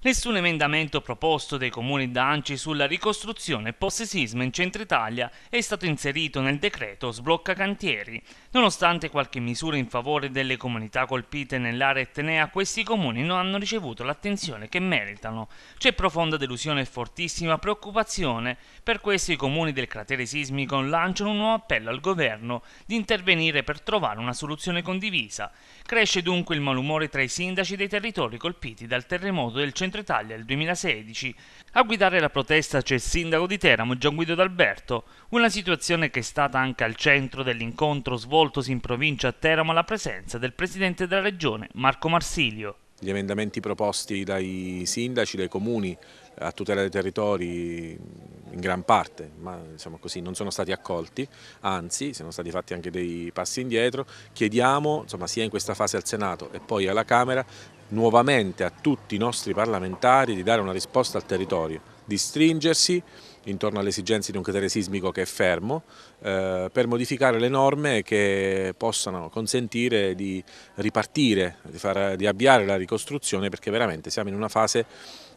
Nessun emendamento proposto dai comuni danci sulla ricostruzione post-sisma in centro Italia è stato inserito nel decreto sblocca cantieri. Nonostante qualche misura in favore delle comunità colpite nell'area etnea, questi comuni non hanno ricevuto l'attenzione che meritano. C'è profonda delusione e fortissima preoccupazione. Per questo i comuni del cratere sismico lanciano un nuovo appello al governo di intervenire per trovare una soluzione condivisa. Cresce dunque il malumore tra i sindaci dei territori colpiti dal terremoto del centro Centro Italia del 2016. A guidare la protesta c'è il sindaco di Teramo Gian Guido D'Alberto, una situazione che è stata anche al centro dell'incontro svoltosi in provincia a Teramo alla presenza del presidente della regione Marco Marsilio. Gli emendamenti proposti dai sindaci, dai comuni a tutela dei territori in gran parte, ma diciamo così, non sono stati accolti, anzi sono stati fatti anche dei passi indietro. Chiediamo, insomma, sia in questa fase al Senato e poi alla Camera, nuovamente a tutti i nostri parlamentari di dare una risposta al territorio, di stringersi intorno alle esigenze di un cratere sismico che è fermo, eh, per modificare le norme che possano consentire di ripartire, di, far, di avviare la ricostruzione perché veramente siamo in una fase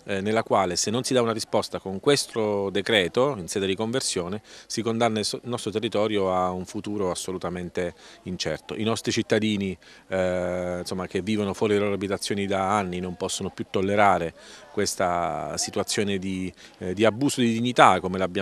eh, nella quale se non si dà una risposta con questo decreto in sede di conversione si condanna il nostro territorio a un futuro assolutamente incerto. I nostri cittadini eh, insomma, che vivono fuori dalle loro abitazioni da anni non possono più tollerare questa situazione di, eh, di abuso di dignità,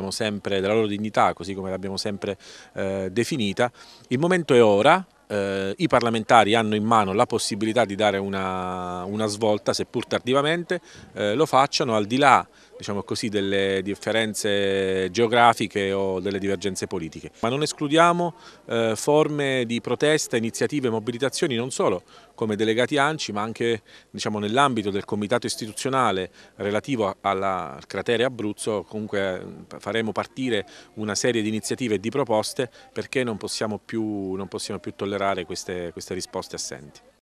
sempre, della loro dignità, così come l'abbiamo sempre eh, definita. Il momento è ora, eh, i parlamentari hanno in mano la possibilità di dare una, una svolta, seppur tardivamente, eh, lo facciano al di là diciamo così, delle differenze geografiche o delle divergenze politiche. Ma non escludiamo eh, forme di protesta, iniziative, mobilitazioni non solo come delegati ANCI ma anche diciamo, nell'ambito del comitato istituzionale relativo alla, al cratere Abruzzo comunque eh, faremo partire una serie di iniziative e di proposte perché non possiamo più, non possiamo più tollerare queste, queste risposte assenti.